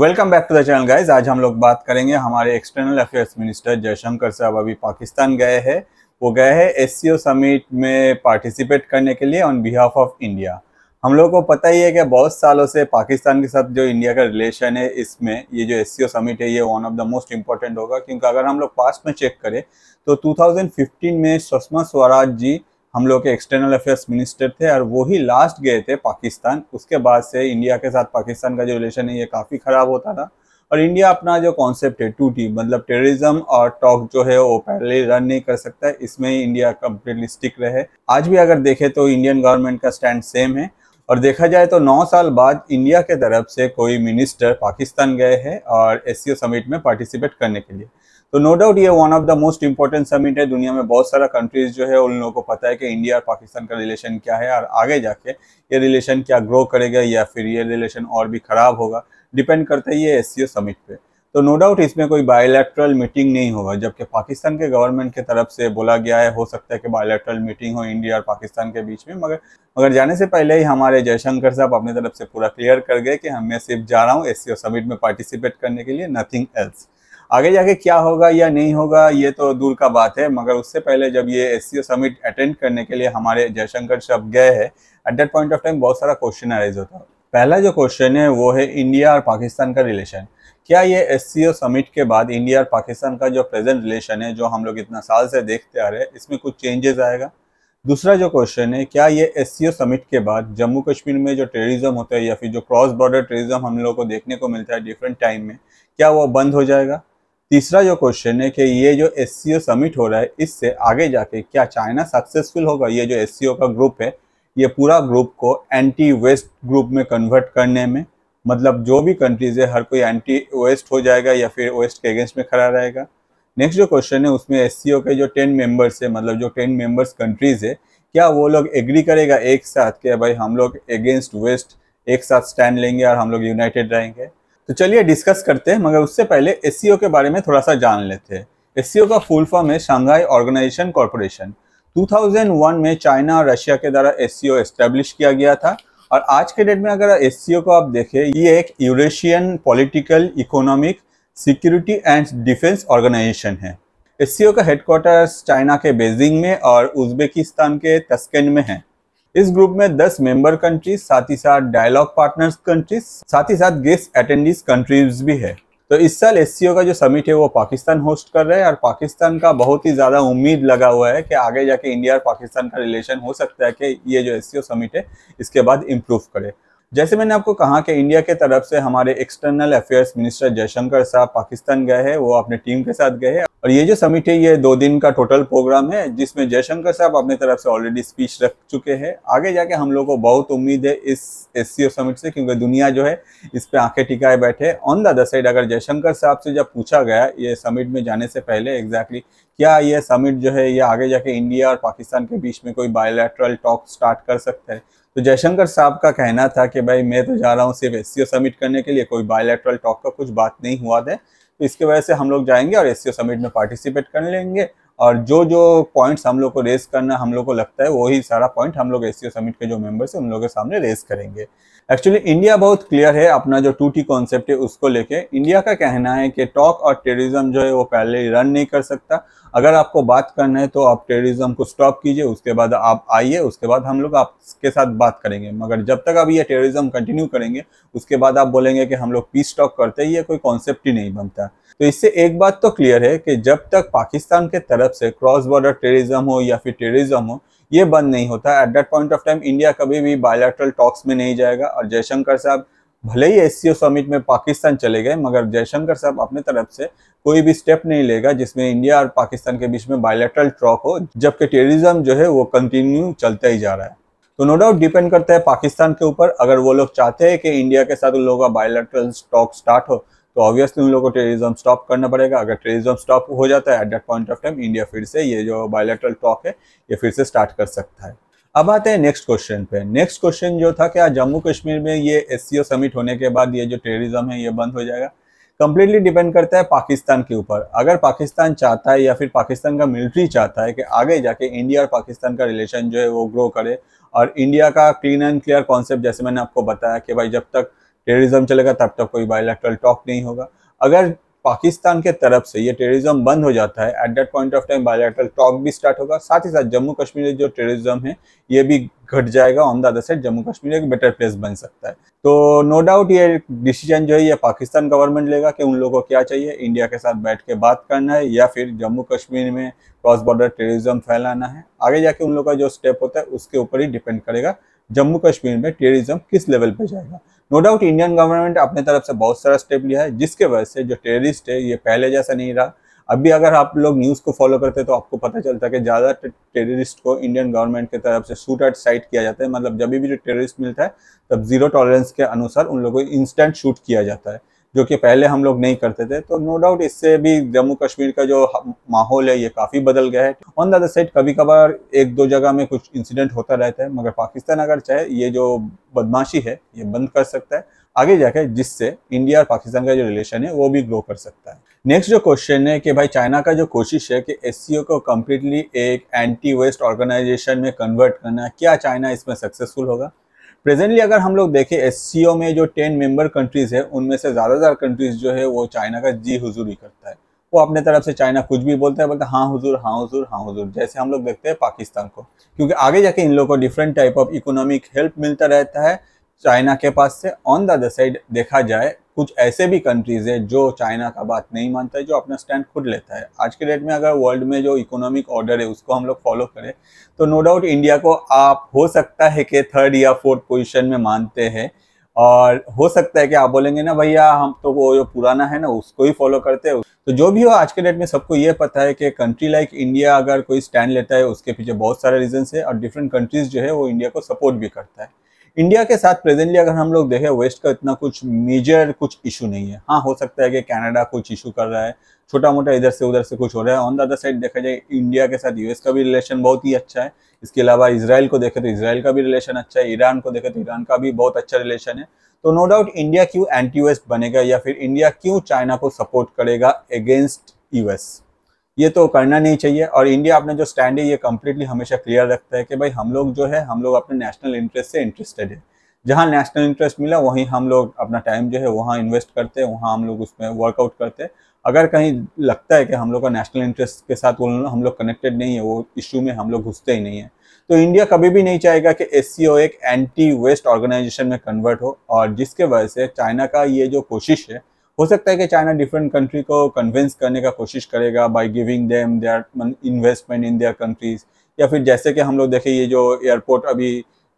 welcome back to the channel guys आज हम लोग बात करेंगे हमारे एक्सटर्नल अफेयर्स मिनिस्टर जयशंकर साहब अभी पाकिस्तान गए हैं वो गए हैं एस समिट में पार्टिसिपेट करने के लिए ऑन बिहाफ ऑफ इंडिया हम लोगों को पता ही है कि बहुत सालों से पाकिस्तान के साथ जो इंडिया का रिलेशन है इसमें ये जो एस समिट है ये one of the most important होगा क्योंकि अगर हम लोग पास्ट में चेक करें तो फिफ्टीन में सुषमा स्वराज जी हम लोग के एक्सटर्नल अफेयर्स मिनिस्टर थे और वो ही लास्ट गए थे पाकिस्तान उसके बाद से इंडिया के साथ पाकिस्तान का जो रिलेशन है ये काफ़ी ख़राब होता था और इंडिया अपना जो कॉन्सेप्ट है टू टी मतलब टेररिज्म और टॉक जो है वो पहले रन नहीं कर सकता है इसमें ही इंडिया कम्प्लीटली स्टिक रहे आज भी अगर देखें तो इंडियन गवर्नमेंट का स्टैंड सेम है और देखा जाए तो नौ साल बाद इंडिया के तरफ से कोई मिनिस्टर पाकिस्तान गए हैं और एस समिट में पार्टिसिपेट करने के लिए तो नो डाउट ये one of the most important summit है दुनिया में बहुत सारा कंट्रीज जो है उन लोगों को पता है कि इंडिया और पाकिस्तान का रिलेशन क्या है और आगे जाके ये रिलेशन क्या ग्रो करेगा या फिर ये रिलेशन और भी खराब होगा डिपेंड करता है ये एस समिट पे तो नो डाउट इसमें कोई बायोलेट्रल मीटिंग नहीं होगा जबकि पाकिस्तान के गवर्नमेंट के तरफ से बोला गया है हो सकता है कि बायोलेट्रल मीटिंग हो इंडिया और पाकिस्तान के बीच में मगर मगर जाने से पहले ही हमारे जयशंकर साहब अपनी तरफ से पूरा क्लियर कर गए कि हम मैं सिर्फ जा रहा हूँ एस समिट में पार्टिसिपेट करने के लिए नथिंग एल्स आगे जाके क्या होगा या नहीं होगा ये तो दूर का बात है मगर उससे पहले जब ये एस समिट अटेंड करने के लिए हमारे जयशंकर शब्द गए हैं at that point of time बहुत सारा क्वेश्चन अराइज होता है पहला जो क्वेश्चन है वो है इंडिया और पाकिस्तान का रिलेशन क्या ये एस समिट के बाद इंडिया और पाकिस्तान का जो प्रेजेंट रिलेशन है जो हम लोग इतना साल से देखते आ रहे हैं इसमें कुछ चेंजेस आएगा दूसरा जो क्वेश्चन है क्या ये एस समिट के बाद जम्मू कश्मीर में जो टेररिज्म होता है या फिर जो क्रॉस बॉर्डर टेररिज्म हम लोगों को देखने को मिलता है डिफरेंट टाइम में क्या वो बंद हो जाएगा तीसरा जो क्वेश्चन है कि ये जो एस समिट हो रहा है इससे आगे जाके क्या चाइना सक्सेसफुल होगा ये जो एस का ग्रुप है ये पूरा ग्रुप को एंटी वेस्ट ग्रुप में कन्वर्ट करने में मतलब जो भी कंट्रीज है हर कोई एंटी वेस्ट हो जाएगा या फिर वेस्ट के अगेंस्ट में खड़ा रहेगा नेक्स्ट जो क्वेश्चन है उसमें एस के जो टेन मेंबर्स है मतलब जो टेन मेंबर्स कंट्रीज है क्या वो लोग एग्री करेगा एक साथ कि भाई हम लोग अगेंस्ट वेस्ट एक साथ स्टैंड लेंगे और हम लोग यूनाइटेड रहेंगे तो चलिए डिस्कस करते हैं मगर उससे पहले एस e के बारे में थोड़ा सा जान लेते हैं एस e का फुल फॉर्म है शंघाई ऑर्गेनाइजेशन कॉरपोरेशन 2001 में चाइना और रशिया के द्वारा एस सी e किया गया था और आज के डेट में अगर एस को आप देखें ये एक Eurasian political economic security and defence organisation है एस का हेडक्वार्टर्स चाइना के बेजिंग में और उज्बेकिस्तान के तस्कन में है इस ग्रुप में 10 मेंबर कंट्रीज साथ ही साथ डायलॉग पार्टनर्स कंट्रीज साथ ही साथ गेस्ट अटेंडीज कंट्रीज भी है तो इस साल एस का जो समिट है वो पाकिस्तान होस्ट कर रहे हैं और पाकिस्तान का बहुत ही ज़्यादा उम्मीद लगा हुआ है कि आगे जाके इंडिया और पाकिस्तान का रिलेशन हो सकता है कि ये जो एस समिट है इसके बाद इम्प्रूव करे जैसे मैंने आपको कहा कि इंडिया के तरफ से हमारे एक्सटर्नल अफेयर्स मिनिस्टर जयशंकर साहब पाकिस्तान गए हैं वो अपने टीम के साथ गए हैं और ये जो समिट है ये दो दिन का टोटल प्रोग्राम है जिसमें जयशंकर साहब अपने तरफ से ऑलरेडी स्पीच रख चुके हैं आगे जाके हम लोग को बहुत उम्मीद है इस एस समिट से क्योंकि दुनिया जो है इस पर आंखें टिकाए बैठे ऑन द अदर साइड अगर जयशंकर साहब से जब पूछा गया ये समिट में जाने से पहले एग्जैक्टली exactly क्या ये समिट जो है ये आगे जाके इंडिया और पाकिस्तान के बीच में कोई बायोलैट्रल टॉक स्टार्ट कर सकता है तो जयशंकर साहब का कहना था कि भाई मैं तो जा रहा हूँ सिर्फ एस समिट करने के लिए कोई बायोलेक्ट्रल टॉक का कुछ बात नहीं हुआ था तो इसके वजह से हम लोग जाएंगे और एस समिट में पार्टिसिपेट कर लेंगे और जो जो पॉइंट्स हम लोग को रेस करना हम लोग को लगता है वही सारा पॉइंट हम लोग एस समिट के जो मेंबर्स हैं उन लोगों के सामने रेस करेंगे एक्चुअली इंडिया बहुत क्लियर है अपना जो टू टी कॉन्सेप्ट है उसको लेके इंडिया का कहना है कि टॉक और टेररिज्म जो है वो पहले रन नहीं कर सकता अगर आपको बात करना है तो आप टेररिज्म को स्टॉप कीजिए उसके बाद आप आइए उसके बाद हम लोग आपके साथ बात करेंगे मगर जब तक आप ये टेररिज्म कंटिन्यू करेंगे उसके बाद आप बोलेंगे कि हम लोग पीस टॉक करते ही ये कोई कॉन्सेप्ट ही नहीं बनता तो इससे एक बात तो क्लियर है कि जब तक पाकिस्तान के तरफ तरफ से क्रॉस बॉर्डर टेररिज्म हो या फिर टेररिज्म हो ये बंद नहीं होता at that point of time India कभी भी बायोलेट्रल टॉक्स में नहीं जाएगा और जयशंकर साहब भले ही एस समिट में पाकिस्तान चले गए मगर जयशंकर साहब अपने तरफ से कोई भी स्टेप नहीं लेगा जिसमें इंडिया और पाकिस्तान के बीच में बायोलेट्रल ट्रॉक हो जबकि टेररिज्म जो है वो कंटिन्यू चलता ही जा रहा है तो नो डाउट डिपेंड करता है पाकिस्तान के ऊपर अगर वो लोग चाहते हैं कि इंडिया के साथ उन लोगों का बायोलेट्रल स्टॉक स्टार्ट हो तो ऑब्वियसली उन लोगों को टेररिज्म स्टॉप करना पड़ेगा अगर टेररिज्म स्टॉप हो जाता है at that point of time India फिर से ये जो बायोलेट्रल टॉक है ये फिर से स्टार्ट कर सकता है अब आते हैं नेक्स्ट क्वेश्चन पे नेक्स्ट क्वेश्चन जो था क्या जम्मू कश्मीर में ये एस समिट होने के बाद ये जो टेररिज्म है ये बंद हो जाएगा कंप्लीटली डिपेंड करता है पाकिस्तान के ऊपर अगर पाकिस्तान चाहता है या फिर पाकिस्तान का मिलिट्री चाहता है कि आगे जाके इंडिया और पाकिस्तान का रिलेशन जो है वो ग्रो करे और इंडिया का क्लीन एंड क्लियर कॉन्सेप्ट जैसे मैंने आपको बताया कि भाई जब तक टेररिज्म चलेगा तब तक कोई बायोलैक्ट्रल टॉक नहीं होगा अगर पाकिस्तान के तरफ से ये टेररिज्म बंद हो जाता है at that point of time bilateral talk भी स्टार्ट होगा साथ ही साथ जम्मू कश्मीर जो टेररिज्म है ये भी घट जाएगा on the other side Jammu Kashmir एक बेटर प्लेस बन सकता है तो नो डाउट ये डिसीजन जो है ये पाकिस्तान गवर्नमेंट लेगा कि उन लोगों को क्या चाहिए इंडिया के साथ बैठ के बात करना है या फिर जम्मू कश्मीर में क्रॉस बॉर्डर टेररिज्म फैलाना है आगे जाके उन लोग का जो स्टेप होता है उसके ऊपर ही डिपेंड करेगा जम्मू कश्मीर में टेररिज्म किस लेवल पर जाएगा नो डाउट इंडियन गवर्नमेंट अपने तरफ से बहुत सारा स्टेप लिया है जिसके वजह से जो टेररिस्ट है ये पहले जैसा नहीं रहा अभी अगर आप लोग न्यूज़ को फॉलो करते तो आपको पता चलता है कि ज़्यादा टेररिस्ट को इंडियन गवर्नमेंट की तरफ से शूट एट साइट किया जाता है मतलब जब भी जो टेररिस्ट मिलता है तब जीरो टॉलरेंस के अनुसार उन लोगों को इंस्टेंट शूट किया जाता है जो कि पहले हम लोग नहीं करते थे तो नो डाउट इससे भी जम्मू कश्मीर का जो माहौल है ये काफ़ी बदल गया है ऑन द अदर साइड कभी कभार एक दो जगह में कुछ इंसिडेंट होता रहता है मगर पाकिस्तान अगर चाहे ये जो बदमाशी है ये बंद कर सकता है आगे जाकर जिससे इंडिया और पाकिस्तान का जो रिलेशन है वो भी ग्रो कर सकता है नेक्स्ट जो क्वेश्चन है कि भाई चाइना का जो कोशिश है कि एस को कम्प्लीटली एक एंटी वेस्ट ऑर्गेनाइजेशन में कन्वर्ट करना क्या चाइना इसमें सक्सेसफुल होगा प्रेजेंटली अगर हम लोग देखें एस में जो टेन मेंबर कंट्रीज़ है उनमें से ज़्यादातर कंट्रीज़ जो है वो चाइना का जी हुजूरी करता है वो अपने तरफ से चाइना कुछ भी बोलता है बोलते हाँ हुजूर हाँ हुजूर हाँ हुजूर जैसे हम लोग देखते हैं पाकिस्तान को क्योंकि आगे जाके इन लोगों को different type of economic help मिलता रहता है चाइना के पास से ऑन द अदर साइड देखा जाए कुछ ऐसे भी कंट्रीज़ है जो चाइना का बात नहीं मानता है जो अपना स्टैंड खुद लेता है आज के डेट में अगर वर्ल्ड में जो इकोनॉमिक ऑर्डर है उसको हम लोग फॉलो करें तो नो डाउट इंडिया को आप हो सकता है कि थर्ड या फोर्थ पोजिशन में मानते हैं और हो सकता है कि आप बोलेंगे ना भैया हम तो वो जो पुराना है ना उसको ही फॉलो करते हैं तो जो भी हो आज के डेट में सबको ये पता है कि कंट्री लाइक इंडिया अगर कोई स्टैंड लेता है उसके पीछे बहुत सारे रीजन है और डिफरेंट कंट्रीज जो है वो इंडिया को सपोर्ट भी करता है इंडिया के साथ प्रेजेंटली अगर हम लोग देखें वेस्ट का इतना कुछ मेजर कुछ इशू नहीं है हाँ हो सकता है कि कनाडा कुछ इशू कर रहा है छोटा मोटा इधर से उधर से कुछ हो रहा है ऑन द अदर साइड देखा जाए इंडिया के साथ यूएस का भी रिलेशन बहुत ही अच्छा है इसके अलावा इसराइल को देखे तो इसराइल का भी रिलेशन अच्छा है ईरान को देखे तो ईरान का भी बहुत अच्छा रिलेशन है तो नो डाउट इंडिया क्यों एंटी यूएस बनेगा या फिर इंडिया क्यों चाइना को सपोर्ट करेगा अगेंस्ट यूएस ये तो करना नहीं चाहिए और इंडिया अपना जो स्टैंड है ये कम्प्लीटली हमेशा क्लियर रखता है कि भाई हम लोग जो है हम लोग अपने नेशनल इंटरेस्ट से इंटरेस्टेड है जहाँ नेशनल इंटरेस्ट मिला वहीं हम लोग अपना टाइम जो है वहाँ इन्वेस्ट करते हैं वहाँ हम लोग उसमें वर्कआउट करते हैं अगर कहीं लगता है कि हम लोग का नेशनल इंटरेस्ट के साथ वो हम लोग कनेक्टेड नहीं है वो इशू में हम लोग घुसते ही नहीं है तो इंडिया कभी भी नहीं चाहेगा कि एस एक एंटी वेस्ट ऑर्गेनाइजेशन में कन्वर्ट हो और जिसके वजह से चाइना का ये जो कोशिश है हो सकता है कि चाइना डिफरेंट कंट्री को कन्विंस करने का कोशिश करेगा by giving them their investment in their countries या फिर जैसे कि हम लोग देखें ये जो एयरपोर्ट अभी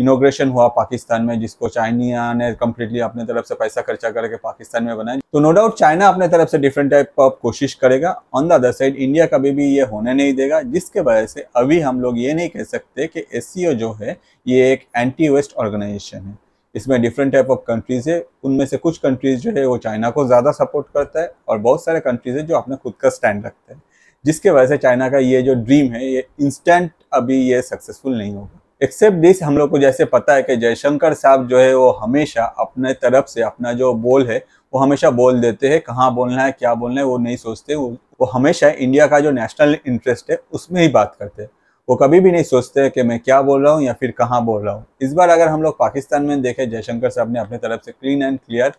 इनोग्रेशन हुआ पाकिस्तान में जिसको चाइनिया ने कम्प्लीटली अपने तरफ से पैसा खर्चा करके पाकिस्तान में बनाया तो नो डाउट चाइना अपने तरफ से डिफरेंट टाइप ऑफ कोशिश करेगा on the other side India कभी भी ये होने नहीं देगा जिसके वजह से अभी हम लोग ये नहीं कह सकते कि एस जो है ये एक एंटी वेस्ट ऑर्गेनाइजेशन है इसमें डिफरेंट टाइप ऑफ कंट्रीज़ है उनमें से कुछ कंट्रीज़ जो है वो चाइना को ज़्यादा सपोर्ट करता है और बहुत सारे कंट्रीज़ है जो अपने खुद का स्टैंड रखते हैं जिसके वजह से चाइना का ये जो ड्रीम है ये इंस्टेंट अभी ये सक्सेसफुल नहीं होगा एक्सेप्ट दिस हम लोग को जैसे पता है कि जयशंकर साहब जो है वो हमेशा अपने तरफ से अपना जो बोल है वो हमेशा बोल देते हैं कहाँ बोलना है क्या बोलना है वो नहीं सोचते वो, वो हमेशा इंडिया का जो नेशनल इंटरेस्ट है उसमें ही बात करते हैं वो कभी भी नहीं सोचते कि मैं क्या बोल रहा हूँ या फिर कहाँ बोल रहा हूँ इस बार अगर हम लोग पाकिस्तान में देखें जयशंकर साहब ने अपने तरफ से क्लीन एंड क्लियर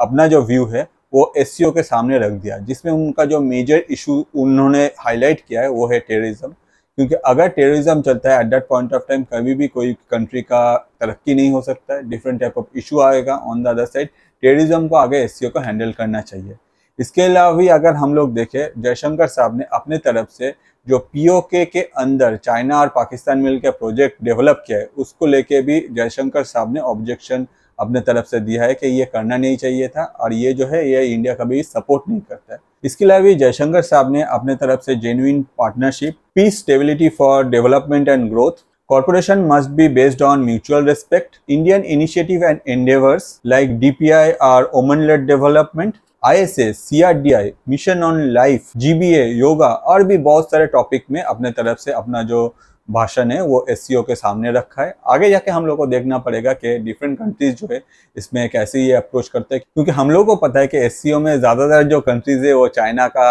अपना जो व्यू है वो एस के सामने रख दिया जिसमें उनका जो मेजर इशू उन्होंने हाईलाइट किया है वो है टेररिज्म क्योंकि अगर टेररिज्म चलता है at that point of time कभी भी कोई कंट्री का तरक्की नहीं हो सकता है डिफरेंट टाइप ऑफ इशू आएगा on the other side terrorism को आगे एस को हैंडल करना चाहिए इसके अलावा भी अगर हम लोग देखें जयशंकर साहब ने अपने तरफ से जो पीओके के अंदर चाइना और पाकिस्तान मिलकर प्रोजेक्ट डेवलप किया है उसको लेके भी जयशंकर साहब ने ऑब्जेक्शन अपने तरफ से दिया है कि ये करना नहीं चाहिए था और ये जो है ये इंडिया कभी सपोर्ट नहीं करता है इसके अलावा जयशंकर साहब ने अपने तरफ से genuine partnership peace stability for development and growth corporation must be based on mutual respect Indian initiative and endeavours like DPI or women led development ISS, CRDI, mission on life GBA yoga और भी बहुत सारे topic में अपने तरफ से अपना जो भाषण है वो एस e के सामने रखा है आगे जाके हम लोग को देखना पड़ेगा कि डिफरेंट कंट्रीज जो है इसमें कैसे ये अप्रोच करते हैं क्योंकि हम लोग को पता है कि एस e में ज़्यादातर जो कंट्रीज है वो चाइना का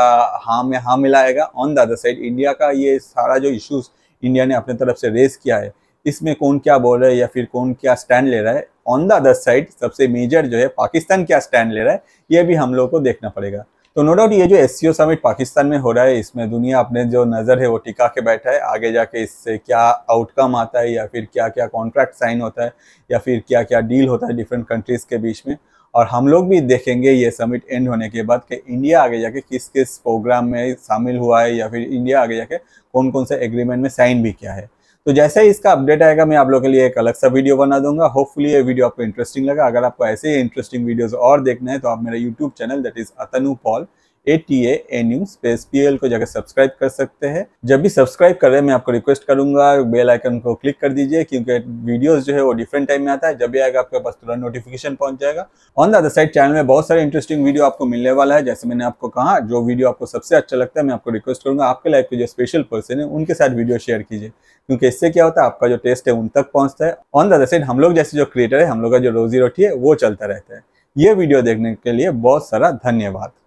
हाँ में हाँ मिलाएगा on the other side India का ये सारा जो इशूज़ इंडिया ने अपने तरफ से रेस किया है इसमें कौन क्या बोल रहा है या फिर कौन क्या स्टैंड ले रहा है ऑन द अदर साइड सबसे मेजर जो है पाकिस्तान क्या स्टैंड ले रहा है ये भी हम लोग को देखना पड़ेगा तो नो डाउट ये जो एस समिट पाकिस्तान में हो रहा है इसमें दुनिया अपने जो नज़र है वो टिका के बैठा है आगे जाके इससे क्या आउटकम आता है या फिर क्या क्या कॉन्ट्रैक्ट साइन होता है या फिर क्या क्या डील होता है डिफरेंट कंट्रीज़ के बीच में और हम लोग भी देखेंगे ये समिट एंड होने के बाद कि इंडिया आगे जाके किस किस प्रोग्राम में शामिल हुआ है या फिर इंडिया आगे जाके कौन कौन से एग्रीमेंट में साइन भी किया है तो जैसे ही इसका अपडेट आएगा मैं आप लोगों के लिए एक अलग सा वीडियो बना दूंगा होपफुली ये वीडियो आपको इंटरेस्टिंग लगा अगर आपको ऐसे ही इंटरेस्टिंग वीडियोस और देखना है तो आप मेरा YouTube channel that is Atanu Paul A T A space P L को जाकर सब्सक्राइब कर सकते हैं जब भी सब्सक्राइब कर रहे हैं मैं आपको रिक्वेस्ट करूंगा बेल आइकन को क्लिक कर दीजिए क्योंकि वीडियोस जो है वो डिफरेंट टाइम में आता है जब भी आएगा आपके पास तुरंत नोटिफिकेशन पहुंच जाएगा on the other side channel में बहुत सारे इंटरेस्टिंग वीडियो आपको मिलने वाला है जैसे मैंने आपको कहा जो वीडियो आपको सबसे अच्छा लगता है मैं आपको रिक्वेस्ट करूंगा आपके लाइफ के जो स्पेशल पर्सन है उनके साथ वीडियो शेयर कीजिए क्योंकि इससे क्या होता है आपका जो टेस्ट है उन तक पहुंचता है ऑन द अदर साइड हम लोग जैसे जो क्रिएटर है हम लोग का जो रोजी रोटी है वो चलता रहता है ये वीडियो देखने के लिए बहुत सारा धन्यवाद